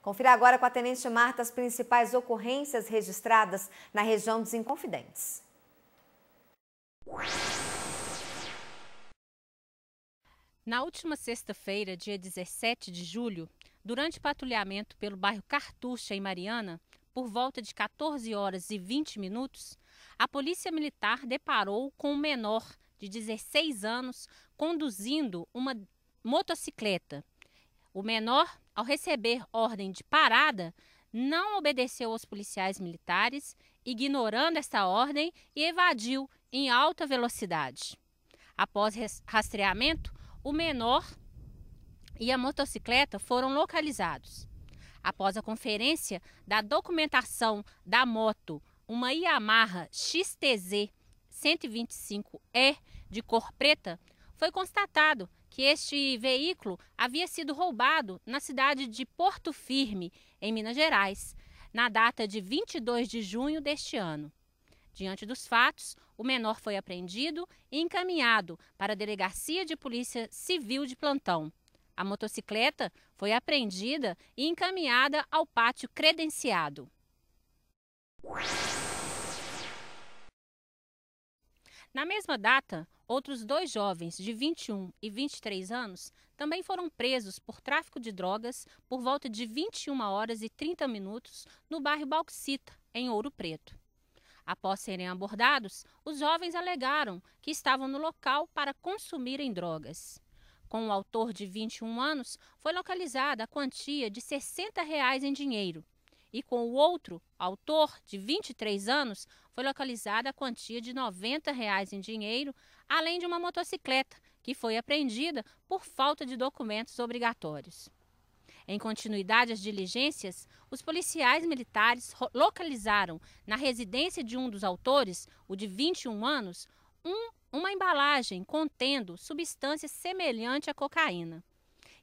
Confira agora com a Tenente Marta as principais ocorrências registradas na região dos Inconfidentes. Na última sexta-feira, dia 17 de julho, durante patrulhamento pelo bairro Cartucha, em Mariana, por volta de 14 horas e 20 minutos, a Polícia Militar deparou com um menor de 16 anos conduzindo uma motocicleta. O menor ao receber ordem de parada, não obedeceu aos policiais militares, ignorando esta ordem e evadiu em alta velocidade. Após rastreamento, o menor e a motocicleta foram localizados. Após a conferência da documentação da moto, uma Yamaha XTZ 125E de cor preta, foi constatado que este veículo havia sido roubado na cidade de Porto Firme, em Minas Gerais, na data de 22 de junho deste ano. Diante dos fatos, o menor foi apreendido e encaminhado para a Delegacia de Polícia Civil de Plantão. A motocicleta foi apreendida e encaminhada ao pátio credenciado. Na mesma data, outros dois jovens de 21 e 23 anos também foram presos por tráfico de drogas por volta de 21 horas e 30 minutos no bairro Bauxita, em Ouro Preto. Após serem abordados, os jovens alegaram que estavam no local para consumirem drogas. Com o autor de 21 anos, foi localizada a quantia de R$ 60 reais em dinheiro e com o outro, autor, de 23 anos, foi localizada a quantia de R$ 90 reais em dinheiro, além de uma motocicleta, que foi apreendida por falta de documentos obrigatórios. Em continuidade às diligências, os policiais militares localizaram na residência de um dos autores, o de 21 anos, um, uma embalagem contendo substância semelhante à cocaína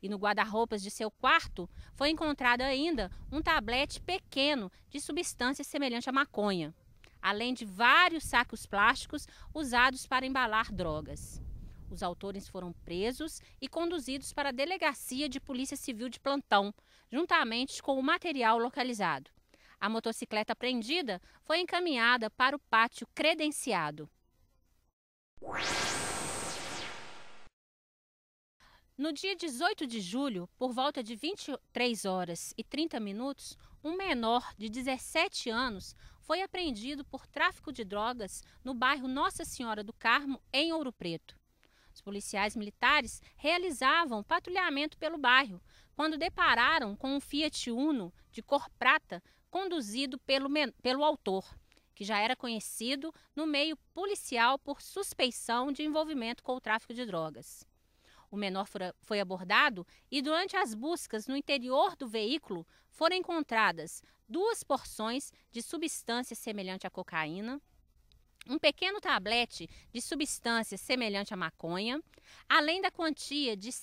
e no guarda-roupas de seu quarto foi encontrado ainda um tablete pequeno de substância semelhante à maconha, além de vários sacos plásticos usados para embalar drogas. Os autores foram presos e conduzidos para a delegacia de Polícia Civil de Plantão, juntamente com o material localizado. A motocicleta apreendida foi encaminhada para o pátio credenciado. No dia 18 de julho, por volta de 23 horas e 30 minutos, um menor de 17 anos foi apreendido por tráfico de drogas no bairro Nossa Senhora do Carmo, em Ouro Preto. Os policiais militares realizavam patrulhamento pelo bairro quando depararam com um Fiat Uno de cor prata conduzido pelo, pelo autor, que já era conhecido no meio policial por suspeição de envolvimento com o tráfico de drogas. O menor foi abordado e, durante as buscas no interior do veículo, foram encontradas duas porções de substância semelhante à cocaína, um pequeno tablete de substância semelhante à maconha, além da quantia de R$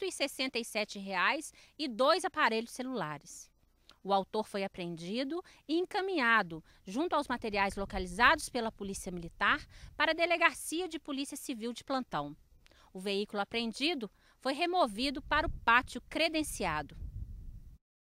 167,00 reais e dois aparelhos celulares. O autor foi apreendido e encaminhado, junto aos materiais localizados pela Polícia Militar, para a Delegacia de Polícia Civil de Plantão. O veículo apreendido foi removido para o pátio credenciado.